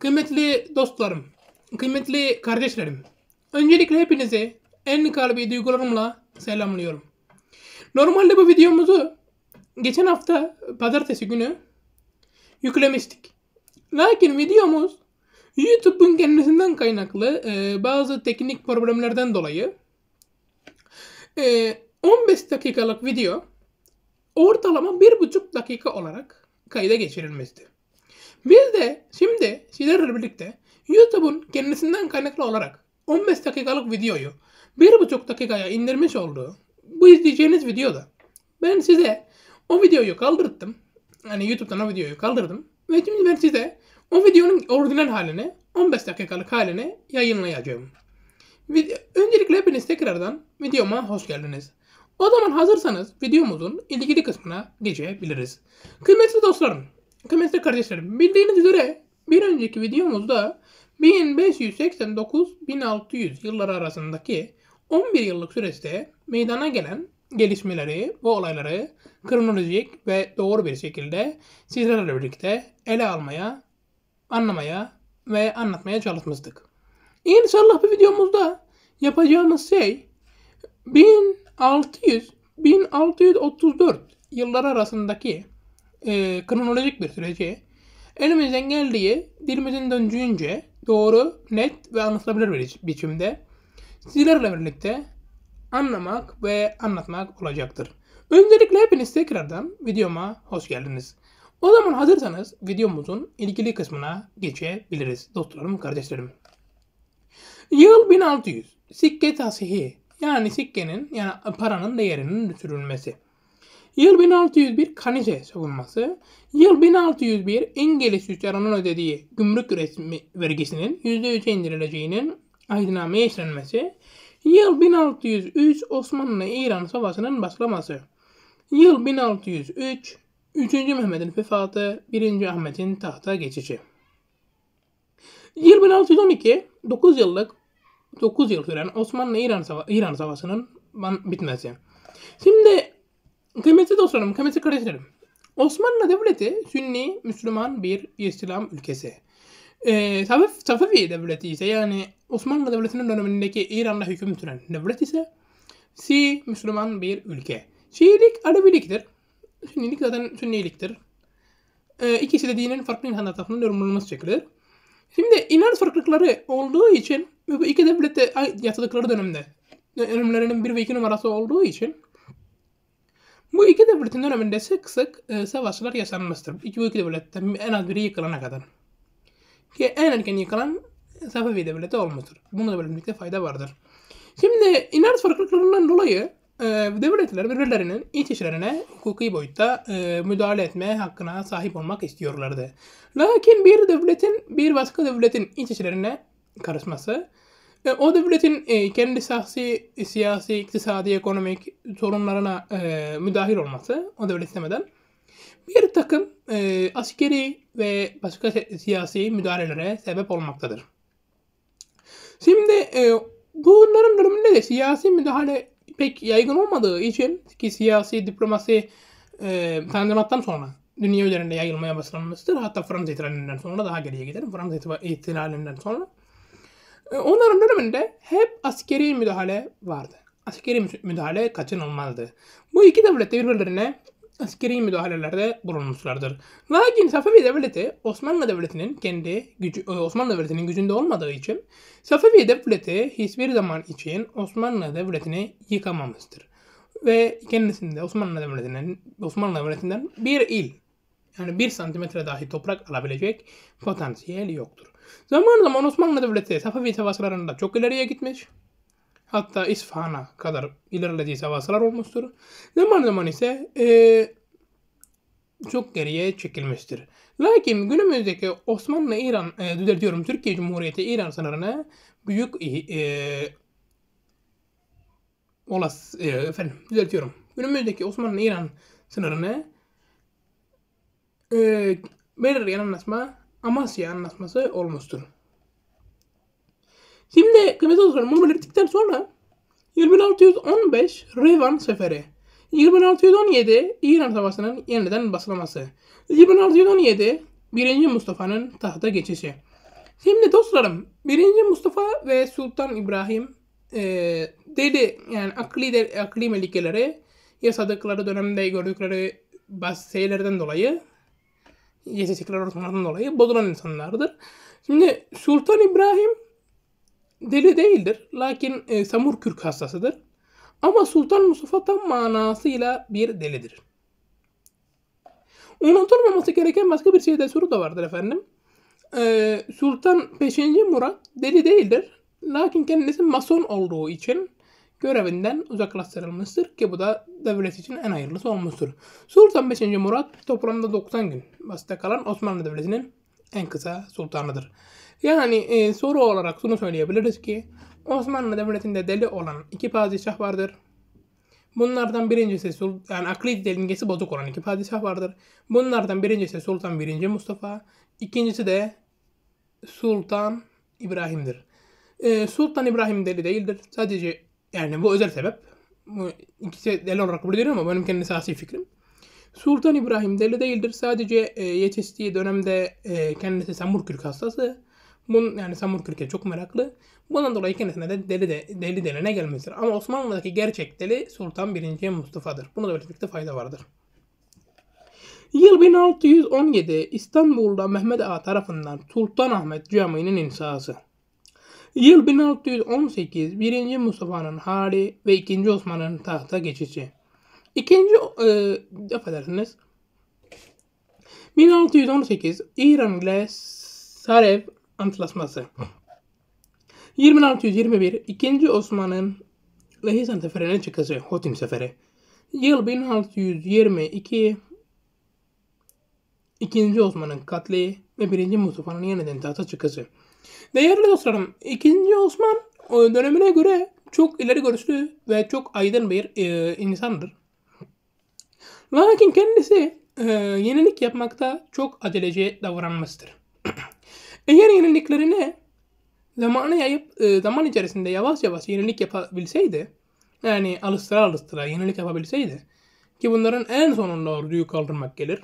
Kıymetli dostlarım, kıymetli kardeşlerim. Öncelikle hepinizi en kalbi duygularımla selamlıyorum. Normalde bu videomuzu geçen hafta pazartesi günü yüklemiştik. Lakin videomuz YouTube'un kendisinden kaynaklı e, bazı teknik problemlerden dolayı e, 15 dakikalık video ortalama 1,5 dakika olarak kayda geçirilmiştir. Biz de şimdi sizlerle birlikte YouTube'un kendisinden kaynaklı olarak 15 dakikalık videoyu 1,5 dakikaya indirmiş olduğu bu izleyeceğiniz videoda ben size o videoyu kaldırdım. Hani YouTube'dan o videoyu kaldırdım. Ve şimdi ben size o videonun orijinal halini 15 dakikalık halini yayınlayacağım. Video, öncelikle hepiniz tekrardan videoma hoş geldiniz. O zaman hazırsanız videomuzun ilgili kısmına geçebiliriz. Kıymetli dostlarım Kıymetli kardeşlerim bildiğiniz üzere bir önceki videomuzda 1589-1600 yılları arasındaki 11 yıllık süreçte meydana gelen gelişmeleri, bu olayları kronolojik ve doğru bir şekilde sizlerle birlikte ele almaya, anlamaya ve anlatmaya çalışmıştık. İnşallah bu videomuzda yapacağımız şey 1600-1634 yılları arasındaki e, kronolojik bir süreci elimizden geldiği dilimizin döndüğünce doğru, net ve anlatılabilir bir biçimde sizlerle birlikte anlamak ve anlatmak olacaktır. Öncelikle hepiniz tekrardan videoma hoş geldiniz. O zaman hazırsanız videomuzun ilgili kısmına geçebiliriz dostlarım, kardeşlerim. Yıl 1600. Sikke tasihi yani sikkenin yani paranın değerinin düşürülmesi. Yıl 1601 Kanize savunması, yıl 1601 İngiliz hüsarının ödediği gümrük resmi vergisinin %100'e indirileceğinin aydınlamaya işlenmesi, yıl 1603 Osmanlı-İran savaşının başlaması, yıl 1603 3. Mehmet'in vefatı, 1. Ahmet'in tahta geçişi. Yıl 1612 9 yıllık 9 yıl süren Osmanlı İran, Sava İran Savaşı'nın bitmesi. Şimdi Kıymetli dostlarım, kıymetli kardeşlerim. Osmanlı Devleti Sünni Müslüman bir İslam ülkesi. Ee, Safev, Safevi Devleti ise yani Osmanlı Devleti'nin dönemindeki İran'da hüküm süren devlet ise Si Müslüman bir ülke. Şiilik Aleviliktir. Sünnilik zaten Sünniliktir. Ee, ikisi de dinin farklı insanlar tarafından yorumlanması şeklidir. Şimdi inanç farklılıkları olduğu için ve bu iki devlette yatıldıkları dönemde dönemlerinin bir ve iki numarası olduğu için bu iki devletin döneminde sık sık e, savaşlar yaşanmıştır. İki, bu iki devlette en az biri yıkılana kadar. Ki en erken yıkılan Safevi devleti olmuştur. Bunu da bilmekte fayda vardır. Şimdi inanç farklılıklarından dolayı e, devletler birbirlerinin iç işlerine hukuki boyutta e, müdahale etme hakkına sahip olmak istiyorlardı. Lakin bir devletin bir başka devletin iç işlerine karışması ee, o devletin e, kendi sahsi, siyasi, iktisadi, ekonomik sorunlarına e, müdahil olması o devlet istemeden bir takım e, askeri ve başka siyasi müdahalelere sebep olmaktadır. Şimdi e, bunların durumunda da siyasi müdahale pek yaygın olmadığı için ki siyasi diplomasi e, sonra dünya üzerinde yayılmaya başlanmıştır. Hatta Fransa ihtilalinden sonra daha geriye gidelim. Fransa ihtilalinden sonra e, onların döneminde hep askeri müdahale vardı. Askeri müdahale kaçınılmazdı. Bu iki devlet de birbirlerine askeri müdahalelerde bulunmuşlardır. Lakin Safevi Devleti Osmanlı Devleti'nin kendi gücü, e, Osmanlı Devleti'nin gücünde olmadığı için Safevi Devleti hiçbir zaman için Osmanlı Devleti'ni yıkamamıştır. Ve kendisinde Osmanlı Devleti'nin Osmanlı Devleti'nden bir il yani 1 santimetre dahi toprak alabilecek potansiyel yoktur. Zaman zaman Osmanlı Devleti Safavi savaşlarında çok ileriye gitmiş. Hatta İsfahan'a kadar ilerlediği savaşlar olmuştur. Zaman zaman ise ee, çok geriye çekilmiştir. Lakin günümüzdeki Osmanlı-İran, e, düzeltiyorum Türkiye Cumhuriyeti-İran sınırına büyük e, e olası, e, efendim düzeltiyorum. Günümüzdeki Osmanlı-İran sınırını e, ee, Meriryen anlaşma Amasya anlaşması olmuştur. Şimdi kıymetli dostlarım bunu belirttikten sonra 2615 Revan Seferi 2617 İran Savaşı'nın yeniden başlaması 2617 1. Mustafa'nın tahta geçişi Şimdi dostlarım 1. Mustafa ve Sultan İbrahim e, dedi yani akli, de, akli melikeleri yasadıkları dönemde gördükleri bazı şeylerden dolayı yetiştikleri ortamından dolayı bozulan insanlardır. Şimdi Sultan İbrahim deli değildir. Lakin e, samur kürk hastasıdır. Ama Sultan Mustafa tam manasıyla bir delidir. Unutulmaması gereken başka bir şey de soru da vardır efendim. Ee, Sultan 5. Murat deli değildir. Lakin kendisi mason olduğu için görevinden uzaklaştırılmıştır ki bu da devlet için en hayırlısı olmuştur. Sultan 5. Murat toplamda 90 gün basite kalan Osmanlı Devleti'nin en kısa sultanıdır. Yani e, soru olarak şunu söyleyebiliriz ki Osmanlı Devleti'nde deli olan iki padişah vardır. Bunlardan birincisi yani akli dengesi bozuk olan iki padişah vardır. Bunlardan birincisi Sultan 1. Mustafa, ikincisi de Sultan İbrahim'dir. Ee, Sultan İbrahim deli değildir. Sadece yani bu özel sebep. Bu ikisi delil olarak kabul ediyorum ama benim kendi siyasi fikrim. Sultan İbrahim deli değildir. Sadece e, yetiştiği dönemde e, kendisi Samurkürk hastası. Bunun yani Samurkürk'e çok meraklı. Bundan dolayı kendisine de deli de, deli denene gelmiştir. Ama Osmanlı'daki gerçek deli Sultan 1. Mustafa'dır. Buna da belirtmekte fayda vardır. Yıl 1617 İstanbul'da Mehmet Ağa tarafından Sultan Ahmet Camii'nin inşası. Yıl 1618 1. Mustafa'nın hali ve 2. Osman'ın tahta geçişi. İkinci, e, affedersiniz. 1618 İran ile Sarev Antlaşması. 1621 2. Osman'ın lehistan seferine çıkışı Hotim seferi. Yıl 1622 2. Osman'ın katli ve 1. Mustafa'nın yeniden tahta çıkışı. Değerli dostlarım, 2. Osman e, dönemine göre çok ileri görüşlü ve çok aydın bir e, insandır. Lakin kendisi e, yenilik yapmakta çok aceleci davranmıştır. Eğer yeniliklerini zamanı yayıp e, zaman içerisinde yavaş yavaş yenilik yapabilseydi, yani alıştıra alıştıra yenilik yapabilseydi ki bunların en sonunda orduyu kaldırmak gelir.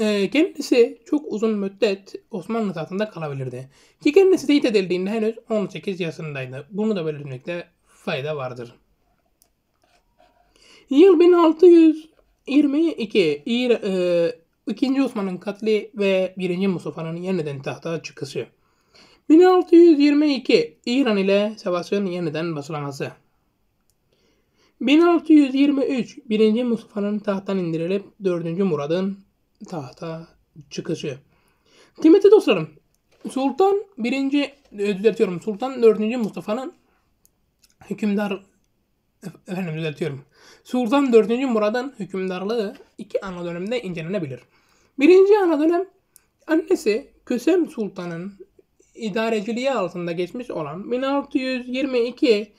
E, kendisi çok uzun müddet Osmanlı tahtında kalabilirdi. Ki kendisi teyit edildiğinde henüz 18 yaşındaydı. Bunu da belirtmekte fayda vardır. Yıl 1622 İr, e, 2. Osman'ın katli ve birinci Mustafa'nın yeniden tahta çıkışı. 1622 İran ile savaşın yeniden başlaması. 1623 1. Mustafa'nın tahttan indirilip 4. Murad'ın tahta çıkışı. Kıymetli dostlarım, Sultan 1. E, düzeltiyorum. Sultan 4. Mustafa'nın hükümdar efendim düzeltiyorum. Sultan 4. Murad'ın hükümdarlığı iki ana dönemde incelenebilir. Birinci ana dönem annesi Kösem Sultan'ın idareciliği altında geçmiş olan 1622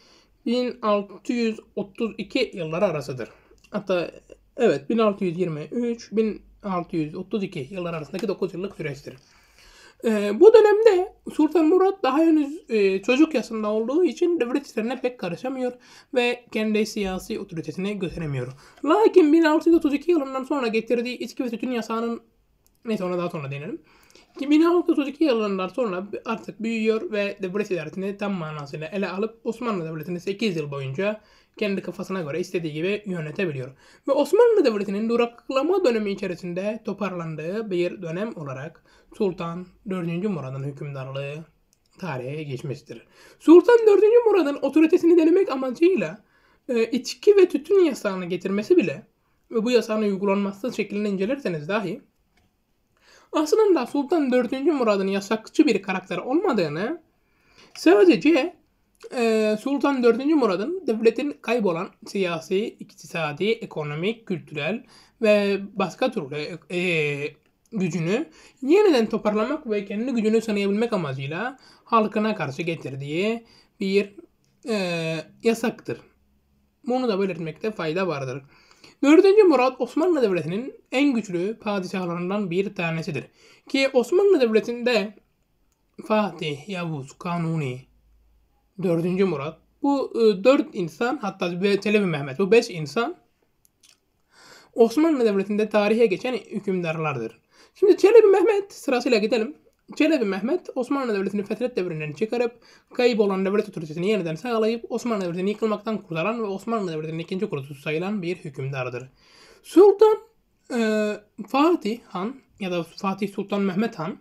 1632 yılları arasıdır. Hatta evet 1623 632 yıllar arasındaki 9 yıllık süreçtir. Ee, bu dönemde Sultan Murat daha henüz e, çocuk yaşında olduğu için devlet işlerine pek karışamıyor ve kendi siyasi otoritesini gösteremiyor. Lakin 1632 yılından sonra getirdiği içki ve tütün yasağının neyse ona daha sonra değinelim. 1632 yılından sonra artık büyüyor ve devlet idaresini tam manasıyla ele alıp Osmanlı Devleti'ni 8 yıl boyunca kendi kafasına göre istediği gibi yönetebiliyor. Ve Osmanlı Devleti'nin duraklama dönemi içerisinde toparlandığı bir dönem olarak Sultan 4. Murad'ın hükümdarlığı tarihe geçmiştir. Sultan 4. Murad'ın otoritesini denemek amacıyla e, içki ve tütün yasağını getirmesi bile ve bu yasağın uygulanması şeklini incelerseniz dahi aslında Sultan 4. Murad'ın yasakçı bir karakter olmadığını sadece ee, Sultan 4. Murad'ın devletin kaybolan siyasi, iktisadi, ekonomik, kültürel ve başka türlü e, gücünü yeniden toparlamak ve kendi gücünü sanayabilmek amacıyla halkına karşı getirdiği bir e, yasaktır. Bunu da belirtmekte fayda vardır. 4. Murat Osmanlı Devleti'nin en güçlü padişahlarından bir tanesidir. Ki Osmanlı Devleti'nde Fatih, Yavuz, Kanuni, Dördüncü Murat. Bu e, dört insan hatta Çelebi Mehmet bu beş insan Osmanlı Devleti'nde tarihe geçen hükümdarlardır. Şimdi Çelebi Mehmet sırasıyla gidelim. Çelebi Mehmet Osmanlı Devleti'ni fetret devrinden çıkarıp kaybolan devlet otoritesini yeniden sağlayıp Osmanlı Devleti'ni yıkılmaktan kurtaran ve Osmanlı Devleti'nin ikinci kurucusu sayılan bir hükümdardır. Sultan e, Fatih Han ya da Fatih Sultan Mehmet Han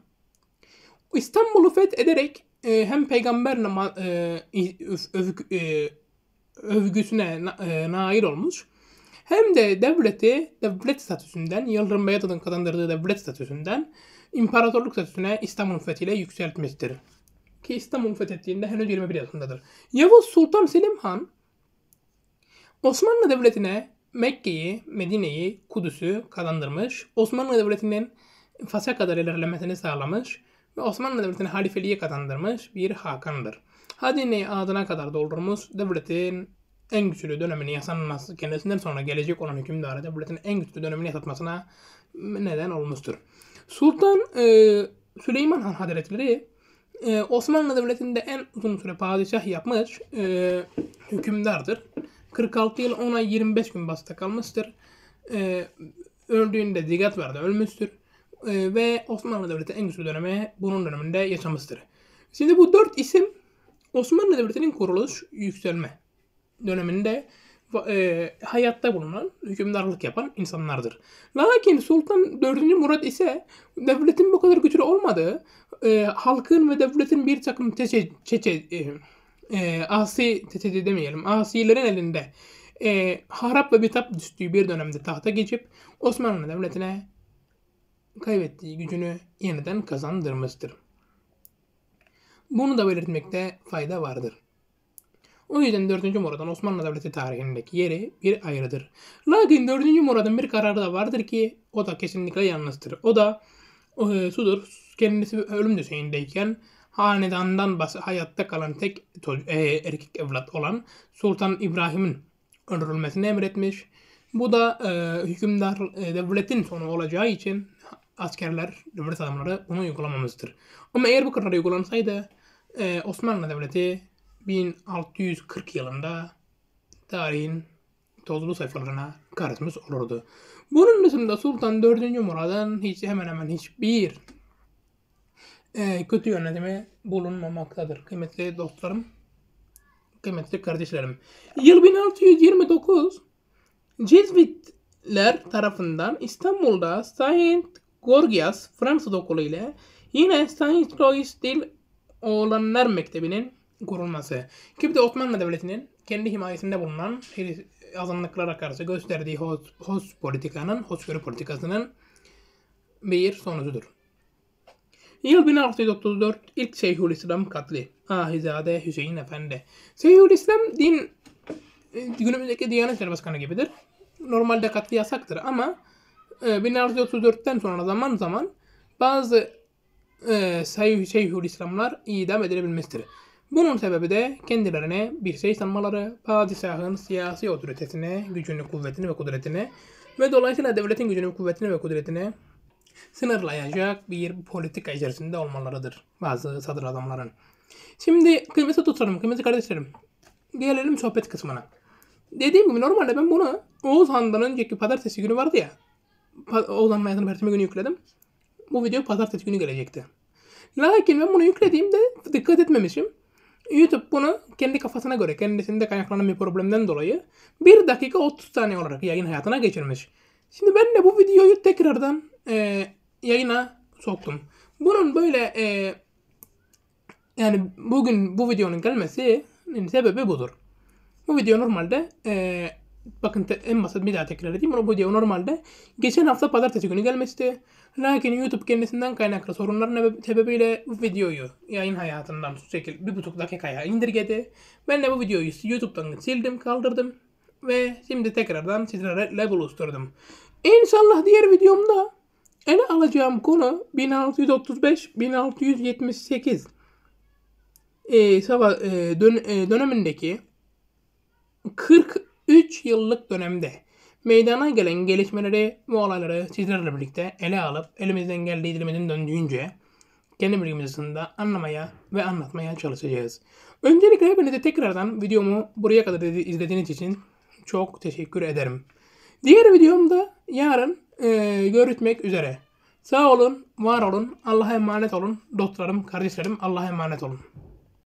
İstanbul'u fethederek e, hem peygamber e, öv, e, övgüsüne na, e, nail olmuş hem de devleti devlet statüsünden Yıldırım Beyazıt'ın kazandırdığı devlet statüsünden imparatorluk statüsüne İstanbul fethiyle yükseltmiştir. Ki İstanbul fethettiğinde henüz 21 yaşındadır. Yavuz Sultan Selim Han Osmanlı Devleti'ne Mekke'yi, Medine'yi, Kudüs'ü kazandırmış. Osmanlı Devleti'nin Fas'a kadar ilerlemesini sağlamış ve Osmanlı Devleti'ne halifeliği kazandırmış bir Hakan'dır. Hazineyi ağzına kadar doldurmuş, devletin en güçlü dönemini yasatması kendisinden sonra gelecek olan hükümdara devletin en güçlü dönemini yasatmasına neden olmuştur. Sultan e, Süleyman Han Hazretleri e, Osmanlı Devleti'nde en uzun süre padişah yapmış e, hükümdardır. 46 yıl ona 25 gün bastık kalmıştır. E, öldüğünde zigat vardı, ölmüştür. Ee, ve Osmanlı Devleti'nin en güçlü dönemi bunun döneminde yaşamıştır. Şimdi bu dört isim Osmanlı Devleti'nin kuruluş, yükselme döneminde e, hayatta bulunan, hükümdarlık yapan insanlardır. Lakin Sultan 4. Murat ise devletin bu kadar güçlü olmadığı, e, halkın ve devletin bir takım teçe, çeçe, e, e, asi, teçe demeyelim, asilerin elinde e, harap ve bitap düştüğü bir dönemde tahta geçip Osmanlı Devleti'ne kaybettiği gücünü yeniden kazandırmıştır. Bunu da belirtmekte fayda vardır. O yüzden 4. Murad'ın Osmanlı Devleti tarihindeki yeri bir ayrıdır. Lakin 4. Murad'ın bir kararı da vardır ki o da kesinlikle yanlıştır. O da e, sudur. Kendisi ölüm düzeyindeyken hanedandan bas hayatta kalan tek e, erkek evlat olan Sultan İbrahim'in öldürülmesini emretmiş. Bu da e, hükümdar e, devletin sonu olacağı için askerler, devlet adamları bunu uygulamamızdır. Ama eğer bu karar uygulansaydı e, Osmanlı Devleti 1640 yılında tarihin tozlu sayfalarına karışmış olurdu. Bunun dışında Sultan 4. Murad'ın hiç hemen hemen hiçbir e, kötü yönetimi bulunmamaktadır. Kıymetli dostlarım, kıymetli kardeşlerim. Yıl 1629 Cezvitler tarafından İstanbul'da Saint Gorgias Fransız okulu ile yine Saint Louis Dil Oğlanlar Mektebi'nin kurulması gibi de Osmanlı Devleti'nin kendi himayesinde bulunan azınlıklara karşı gösterdiği hoş, hoş politikanın, hoşgörü politikasının bir sonucudur. Yıl 1634 ilk Şeyhülislam katli. Ahizade Hüseyin Efendi. Şeyhülislam din e, günümüzdeki Diyanet İşleri Başkanı gibidir. Normalde katli yasaktır ama 1634'ten ee, sonra zaman zaman bazı e, Şeyhülislamlar idam edilebilmesidir. Bunun sebebi de kendilerine bir şey sanmaları, padişahın siyasi otoritesine, gücünü, kuvvetini ve kudretini ve dolayısıyla devletin gücünü, kuvvetini ve kudretini sınırlayacak bir politika içerisinde olmalarıdır bazı sadrazamların. Şimdi kıymetli tutlarım, kıymetli kardeşlerim. Gelelim sohbet kısmına. Dediğim gibi normalde ben bunu Oğuz Han'dan önceki pazartesi günü vardı ya oğlanın hayatını perşembe günü yükledim. Bu video pazartesi günü gelecekti. Lakin ben bunu yüklediğimde dikkat etmemişim. YouTube bunu kendi kafasına göre, kendisinde kaynaklanan bir problemden dolayı 1 dakika 30 saniye olarak yayın hayatına geçirmiş. Şimdi ben de bu videoyu tekrardan e, yayına soktum. Bunun böyle e, yani bugün bu videonun gelmesi sebebi budur. Bu video normalde e, bakın te, en basit bir daha tekrar edeyim. Bu video normalde geçen hafta pazartesi günü gelmişti. Lakin YouTube kendisinden kaynaklı sorunların sebebiyle videoyu yayın hayatından şekil bir buçuk dakikaya indirgedi. Ben de bu videoyu YouTube'dan sildim, kaldırdım ve şimdi tekrardan sizlere level oluşturdum. İnşallah diğer videomda ele alacağım konu 1635-1678 e, ee, sava, e, dön, e, dönemindeki 40 3 yıllık dönemde meydana gelen gelişmeleri ve olayları sizlerle birlikte ele alıp elimizden geldiği dilimizin döndüğünce kendi bilgimizin anlamaya ve anlatmaya çalışacağız. Öncelikle hepinize tekrardan videomu buraya kadar izlediğiniz için çok teşekkür ederim. Diğer videomda yarın e, görüşmek üzere. Sağ olun, var olun, Allah'a emanet olun. Dostlarım, kardeşlerim Allah'a emanet olun.